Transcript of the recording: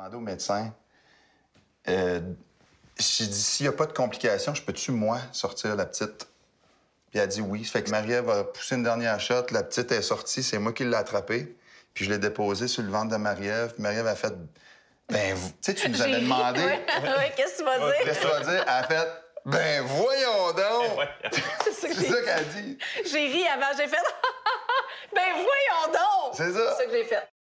demandé au médecin, euh, j'ai dit, s'il n'y a pas de complications, je peux-tu, moi, sortir la petite? Puis elle a dit oui. Ça fait que Marie-Ève a poussé une dernière shot, la petite est sortie, c'est moi qui l'ai attrapée. Puis je l'ai déposée sur le ventre de Marie-Ève. Marie-Ève a fait, ben, vous... tu sais, tu nous avais demandé. Oui, qu'est-ce que tu vas dire? Qu'est-ce que tu vas dire? Elle a fait, ben, voyons donc! c'est ça qu'elle a dit. J'ai ri avant, j'ai fait, ben, voyons donc! C'est ça. C'est ça que j'ai fait.